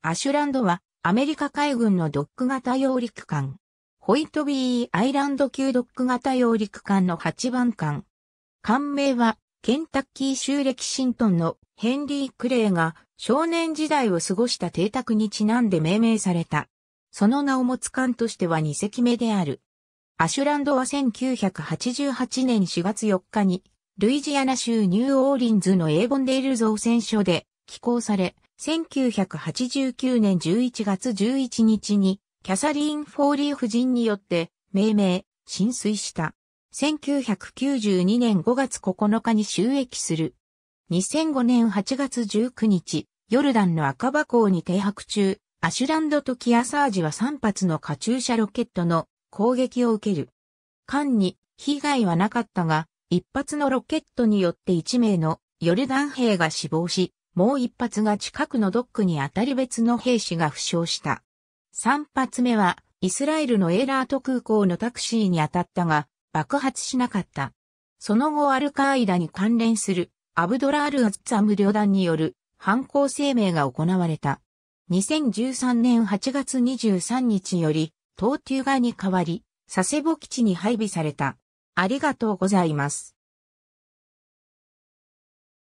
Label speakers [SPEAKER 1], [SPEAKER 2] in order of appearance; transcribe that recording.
[SPEAKER 1] アシュランドはアメリカ海軍のドック型揚陸艦。ホイト
[SPEAKER 2] ビーアイランド級ドック型揚陸艦の8番艦。艦名はケンタッキー州レキシントンのヘンリー・クレイが少年時代を過ごした邸宅にちなんで命名された。その名を持つ艦としては2隻目である。アシュランドは1988年4月4日にルイジアナ州ニューオーリンズのエーボンデール造船所で寄港され、1989年11月11日に、キャサリン・フォーリー夫人によって、命名、浸水した。1992年5月9日に収益する。2005年8月19日、ヨルダンの赤羽港に停泊中、アシュランドとキアサージは3発のカチューシャロケットの攻撃を受ける。間に被害はなかったが、一発のロケットによって1名のヨルダン兵が死亡し、もう一発が近くのドックに当たり別の兵士が負傷した。三発目は、イスラエルのエーラート空港のタクシーに当たったが、爆発しなかった。その後アルカーイダに関連するアブドラール・アッツァム旅団による犯行声明が行われた。2013年8月23日より、東急がに代わり、
[SPEAKER 1] 佐世保基地に配備された。ありがとうございます。